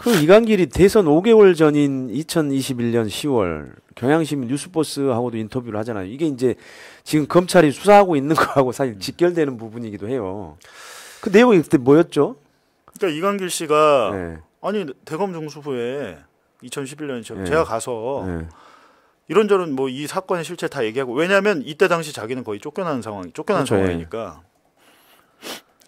그 이강길이 대선 5개월 전인 2021년 10월 경향신문 뉴스버스하고도 인터뷰를 하잖아요. 이게 이제 지금 검찰이 수사하고 있는 거하고 사실 음. 직결되는 부분이기도 해요. 그 내용이 그때 뭐였죠? 그러니까 이강길 씨가 네. 아니 대검 중수부에 2011년 에 네. 제가 가서 네. 이런저런 뭐 이 사건의 실체 다 얘기하고 왜냐하면 이때 당시 자기는 거의 쫓겨나는 상황 쫓겨난 그렇죠. 네. 상황이니까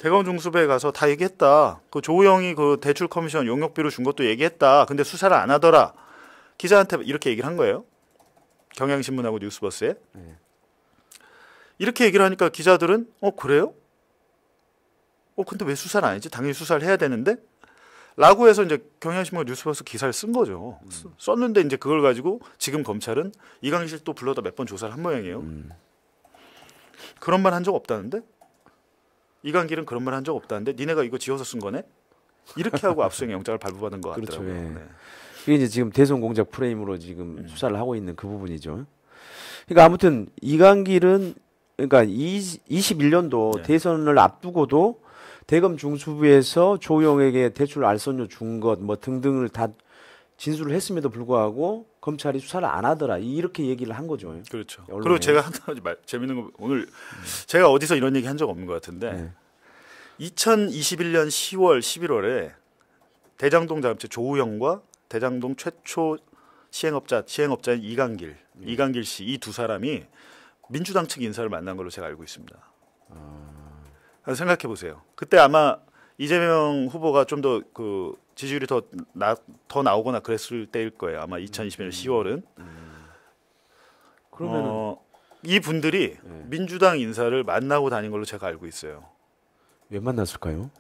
대검 중수부에 가서 다 얘기했다. 그 조우영이 그 대출 커미션 용역비로 준 것도 얘기했다. 근데 수사를 안 하더라. 기자한테 이렇게 얘기를 한 거예요. 경향신문하고 뉴스버스에. 네. 이렇게 얘기를 하니까 기자들은 어 그래요? 어 근데 왜 수사를 안 했지? 당연히 수사를 해야 되는데. 라고 해서 이제 경향신문 뉴스버스 기사를 쓴 거죠. 음. 썼는데 이제 그걸 가지고 지금 검찰은 이강실 또 불러다 몇 번 조사를 한 모양이에요. 음. 그런 말 한 적 없다는데? 이관길은 그런 말 한 적 없다는데 니네가 이거 지어서 쓴 거네? 이렇게 하고 압수수색 영장을 발부받은 것 그렇죠. 같더라고요. 예. 네. 이게 이제 지금 대선 공작 프레임으로 지금 음. 수사를 하고 있는 그 부분이죠. 그러니까 아무튼 이관길은 그러니까 20, 21년도 네. 대선을 앞두고도 대검 중수부에서 조용에게 대출 알선료 준 것 뭐 등등을 다 진술을 했음에도 불구하고 검찰이 수사를 안 하더라 이렇게 얘기를 한 거죠. 그렇죠. 언론에. 그리고 제가 한 가지 말 재밌는 거 오늘 제가 어디서 이런 얘기 한 적 없는 것 같은데 네. 2021년 10월 11월에 대장동 자업체 조우영과 대장동 최초 시행업자 시행업자인 이강길 음. 이강길 씨 이 두 사람이 민주당 측 인사를 만난 걸로 제가 알고 있습니다. 아... 생각해 보세요. 그때 아마 이재명 후보가 좀 더 그 지지율이 더, 나, 더 나오거나 그랬을 때일 거예요. 아마 2020년 10월은. 음. 음. 그러면 어, 이 분들이 네. 민주당 인사를 만나고 다닌 걸로 제가 알고 있어요. 왜 만났을까요?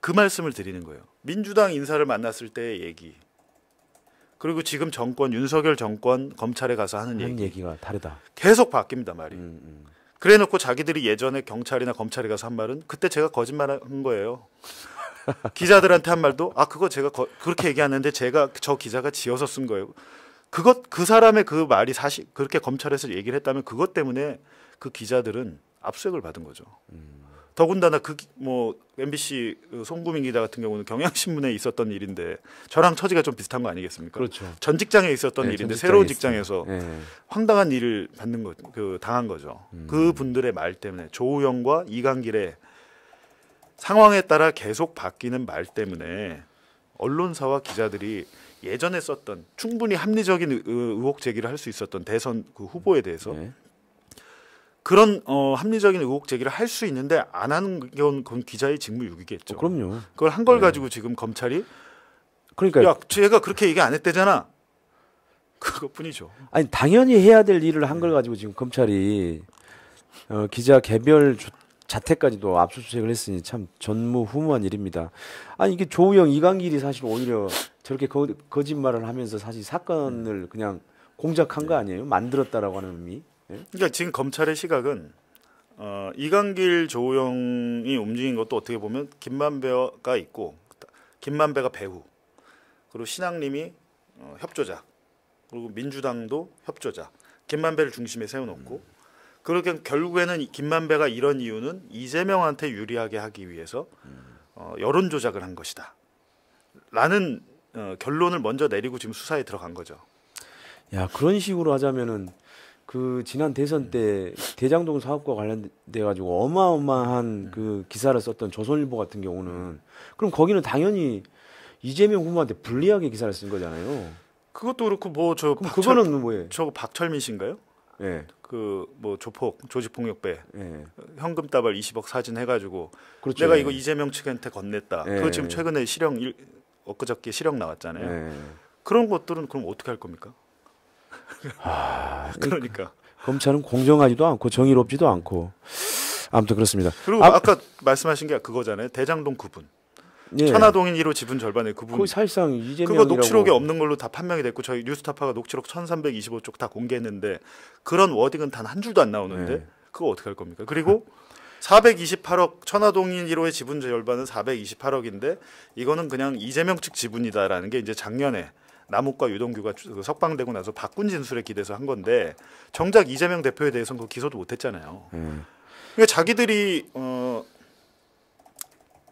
그 말씀을 드리는 거예요. 민주당 인사를 만났을 때의 얘기. 그리고 지금 정권 윤석열 정권 검찰에 가서 하는 얘기. 얘기가 다르다. 계속 바뀝니다 말이. 음, 음. 그래 놓고 자기들이 예전에 경찰이나 검찰에 가서 한 말은 그때 제가 거짓말한 거예요. 기자들한테 한 말도 아 그거 제가 거, 그렇게 얘기하는데 제가 저 기자가 지어서 쓴 거예요. 그것 그 사람의 그 말이 사실 그렇게 검찰에서 얘기를 했다면 그것 때문에 그 기자들은 압수색을 수 받은 거죠. 음. 더군다나 그뭐 MBC 그 송구민 기자 같은 경우는 경향신문에 있었던 일인데 저랑 처지가 좀 비슷한 거 아니겠습니까? 그렇죠. 전 직장에 있었던 네, 일인데 새로운 직장에서 네. 황당한 일을 받는 거, 그 당한 거죠. 음. 그 분들의 말 때문에 조우영과 이강길의 상황에 따라 계속 바뀌는 말 때문에 언론사와 기자들이 예전에 썼던 충분히 합리적인 의혹 제기를 할 수 있었던 대선 그 후보에 대해서 네. 그런 어, 합리적인 의혹 제기를 할 수 있는데 안 하는 건건 기자의 직무유기겠죠. 어, 그럼요. 그걸 한걸 네. 가지고 지금 검찰이 그러니까 야 제가 그렇게 얘기 안 했대잖아. 그것뿐이죠. 아니 당연히 해야 될 일을 한 걸 가지고 지금 검찰이 어, 기자 개별 조, 자택까지도 압수수색을 했으니 참 전무후무한 일입니다. 아니 이게 조우영 이강길이 사실 오히려 저렇게 거, 짓말을 하면서 사실 사건을 그냥 공작한 거 네. 아니에요? 만들었다라고 하는 의미. 예? 그러니까 지금 검찰의 시각은 어, 이강길 조우영이 움직인 것도 어떻게 보면 김만배가 있고 김만배가 배우 그리고 신앙님이 어, 협조자 그리고 민주당도 협조자 김만배를 중심에 세워놓고 음. 그렇게 결국에는 김만배가 이런 이유는 이재명한테 유리하게 하기 위해서 어, 여론 조작을 한 것이다 라는 어, 결론을 먼저 내리고 지금 수사에 들어간 거죠. 야 그런 식으로 하자면은 그 지난 대선 네. 때 대장동 사업과 관련돼 가지고 어마어마한 네. 그 기사를 썼던 조선일보 같은 경우는 그럼 거기는 당연히 이재명 후보한테 불리하게 기사를 쓴 거잖아요. 그것도 그렇고 뭐 저 그거는 뭐예요? 저 박철민 씨인가요? 예. 네. 그 그뭐 조폭 조직폭력배 네. 예. 현금 따발 20억 사진 해가지고 그렇죠. 내가 예. 이거 이재명 측한테 건넸다. 네. 예. 그거 지금 최근에 실형 일, 엊그저께 실형 나왔잖아요. 그런 것들은 그럼 어떻게 할 겁니까? 아, 그 그러니까 검찰은 공정하지도 않고 정의롭지도 않고 아무튼 그렇습니다. 그리고 아, 까 말씀하신 게 그거잖아요. 대장동 그분. 예. 천화동인 1호 지분 절반의 그분. 그 사실상 이재명 그거 녹취록에 없는 걸로 다 판명이 됐고 저희 뉴스타파가 녹취록 1325쪽 다 공개했는데 그런 워딩은 단 한 줄도 안 나오는데 예. 그거 어떻게 할 겁니까? 그리고 428억 천화동인 1호의 지분 절반은 428억인데 이거는 그냥 이재명 측 지분이다라는 게 이제 작년에 남욱과 유동규가 그 석방되고 나서 바꾼 진술에 기대서 한 건데 정작 이재명 대표에 대해서는 그 기소도 못했잖아요. 음. 그러니까 자기들이 어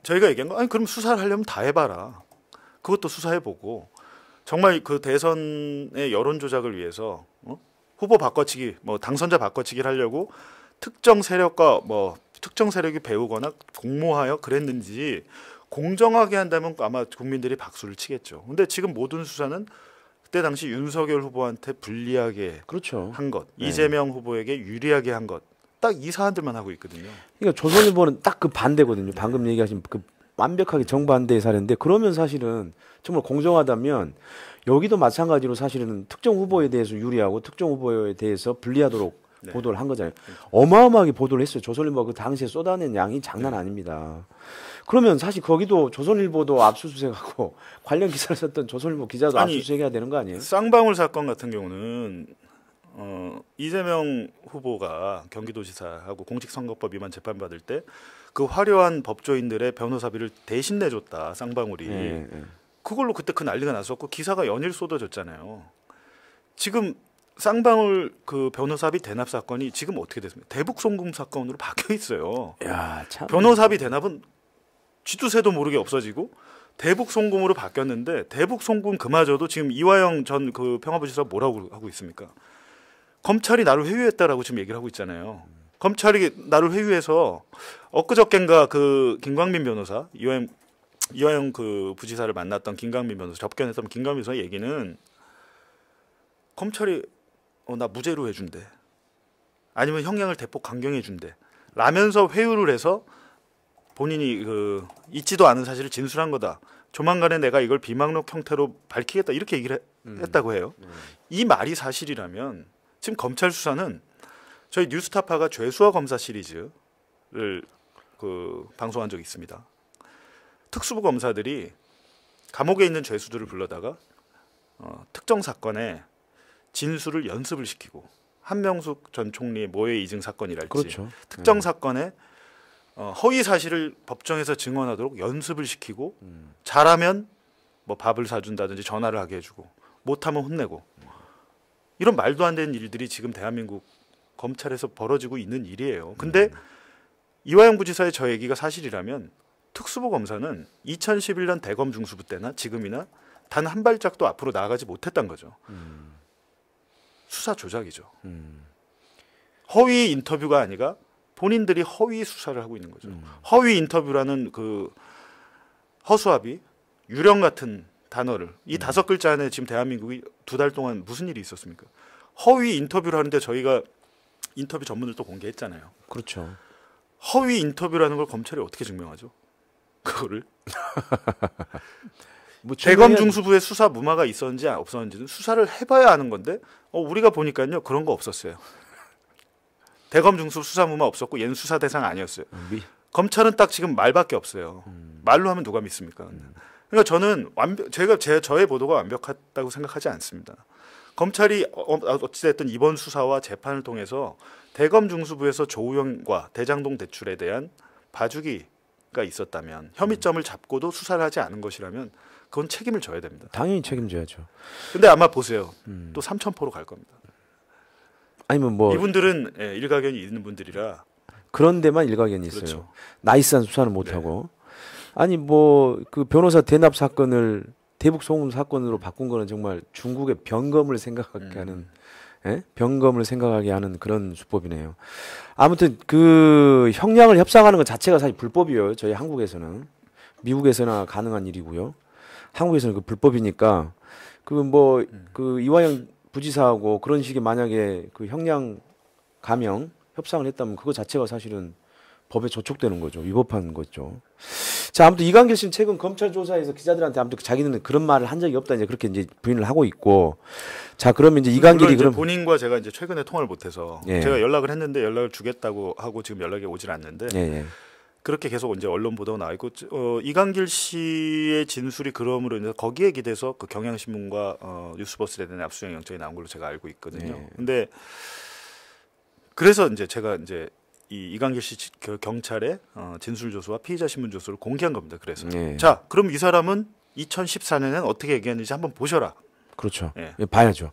저희가 얘기한 거 아니 그럼 수사를 하려면 다 해봐라. 그것도 수사해보고 정말 그 대선의 여론 조작을 위해서 어? 후보 바꿔치기 뭐 당선자 바꿔치기를 하려고 특정 세력과 뭐 특정 세력이 배우거나 공모하여 그랬는지 공정하게 한다면 아마 국민들이 박수를 치겠죠. 근데 지금 모든 수사는 그때 당시 윤석열 후보한테 불리하게 그렇죠. 한 것, 네. 이재명 후보에게 유리하게 한 것, 딱 이 사안들만 하고 있거든요. 그러니까 조선일보는 딱 그 반대거든요. 방금 얘기하신 그 완벽하게 정반대의 사례인데 그러면 사실은 정말 공정하다면 여기도 마찬가지로 사실은 특정 후보에 대해서 유리하고 특정 후보에 대해서 불리하도록 네. 보도를 한 거잖아요. 어마어마하게 보도를 했어요. 조선일보가 그 당시에 쏟아낸 양이 장난 네. 아닙니다. 그러면 사실 거기도 조선일보도 압수수색하고 관련 기사를 썼던 조선일보 기자도 아니, 압수수색해야 되는 거 아니에요? 쌍방울 사건 같은 경우는 어, 이재명 후보가 경기도지사하고 공직선거법 위반 재판받을 때 그 화려한 법조인들의 변호사비를 대신 내줬다 쌍방울이 네, 네. 그걸로 그때 그 난리가 났었고 기사가 연일 쏟아졌잖아요. 지금 쌍방울 그 변호사비 대납 사건이 지금 어떻게 됐습니까? 대북 송금 사건으로 바뀌어 있어요. 야, 참. 변호사비 대납은 쥐두새도 모르게 없어지고 대북 송금으로 바뀌었는데 대북 송금 그마저도 지금 이화영 전 그 평화부 지사 뭐라고 하고 있습니까? 검찰이 나를 회유했다라고 지금 얘기를 하고 있잖아요. 검찰이 나를 회유해서 엊그저껜가 그 김광민 변호사 이화영 이화영 그 부지사를 만났던 김광민 변호사 접견했던 김광민 변호사 얘기는 검찰이 어, 나 무죄로 해준대. 아니면 형량을 대폭 강경해준대. 라면서 회유를 해서 본인이 그잊지도 않은 사실을 진술한 거다. 조만간에 내가 이걸 비망록 형태로 밝히겠다 이렇게 얘기를 음. 했다고 해요. 음. 이 말이 사실이라면 지금 검찰 수사는 저희 뉴스타파가 죄수와 검사 시리즈를 그 방송한 적이 있습니다. 특수부 검사들이 감옥에 있는 죄수들을 불러다가 어, 특정 사건에 진술을 연습을 시키고 한명숙 전 총리의 모해 이증 사건이랄지 그렇죠. 특정 네. 사건에 어, 허위 사실을 법정에서 증언하도록 연습을 시키고 음. 잘하면 뭐 밥을 사준다든지 전화를 하게 해주고 못하면 혼내고 이런 말도 안 되는 일들이 지금 대한민국 검찰에서 벌어지고 있는 일이에요. 근데 음. 이화영 부지사의 저 얘기가 사실이라면 특수부 검사는 2011년 대검 중수부 때나 지금이나 단 한 발짝도 앞으로 나아가지 못했던 거죠. 음. 수사 조작이죠. 음. 허위 인터뷰가 아니라 본인들이 허위 수사를 하고 있는 거죠. 음. 허위 인터뷰라는 그 허수아비 유령 같은 단어를 이 음. 다섯 글자 안에 지금 대한민국이 두 달 동안 무슨 일이 있었습니까? 허위 인터뷰를 하는데 저희가 인터뷰 전문을 또 공개했잖아요. 그렇죠. 허위 인터뷰라는 걸 검찰이 어떻게 증명하죠? 그거를 뭐 대검 중수부의 수사 무마가 있었는지 없었는지는 수사를 해봐야 하는 건데 어, 우리가 보니까요 그런 거 없었어요. 대검 중수부 수사 무마 없었고 얘는 수사 대상 아니었어요. 음, 미... 검찰은 딱 지금 말밖에 없어요. 음... 말로 하면 누가 믿습니까? 음... 그러니까 저는 완벽 제가 제 저의 보도가 완벽하다고 생각하지 않습니다. 검찰이 어, 어, 어찌됐든 이번 수사와 재판을 통해서 대검 중수부에서 조우영과 대장동 대출에 대한 봐주기가 있었다면 혐의점을 음. 잡고도 수사를 하지 않은 것이라면 그건 책임을 져야 됩니다. 당연히 책임져야죠. 근데 아마 보세요. 음. 또 삼천포로 갈 겁니다. 아니면 뭐, 뭐 이분들은 예, 일가견이 있는 분들이라 그런 데만 일가견이 있어요. 그렇죠. 나이스한 수사를 못 네. 하고 아니 뭐 그 변호사 대납 사건을 대북 소금 사건으로 바꾼 거는 정말 중국의 변검을 생각하게 음. 하는 예? 변검을 생각하게 하는 그런 수법이네요. 아무튼 그 형량을 협상하는 것 자체가 사실 불법이에요. 저희 한국에서는 미국에서나 가능한 일이고요. 한국에서는 그 불법이니까 그 뭐그 음. 이화영 부지사하고 그런 식의 만약에 그 형량 감형 협상을 했다면 그거 자체가 사실은 법에 저촉되는 거죠. 위법한 거죠. 자, 아무튼 이광길 씨는 최근 검찰 조사에서 기자들한테 아무튼 그 자기는 그런 말을 한 적이 없다 이제 그렇게 이제 부인을 하고 있고 자, 그러면 이제 이광길이 그럼 본인과 제가 이제 최근에 통화를 못해서 예. 제가 연락을 했는데 연락을 주겠다고 하고 지금 연락이 오질 않는데 예, 예. 그렇게 계속 이제 언론 보도가 나와 있고 어, 이강길 씨의 진술이 그러므로인제 거기에 기대서 그 경향신문과 어, 뉴스버스에 대한 압수수색 영장이 나온 걸로 제가 알고 있거든요. 네. 근데 그래서 이제 제가 이제 이 이강길 씨 경찰의 어, 진술 조수와 피의자 신문 조수를 공개한 겁니다. 그래서 네. 자 그럼 이 사람은 2014년엔 어떻게 얘기했는지 한번 보셔라. 그렇죠. 예. 예 봐야죠.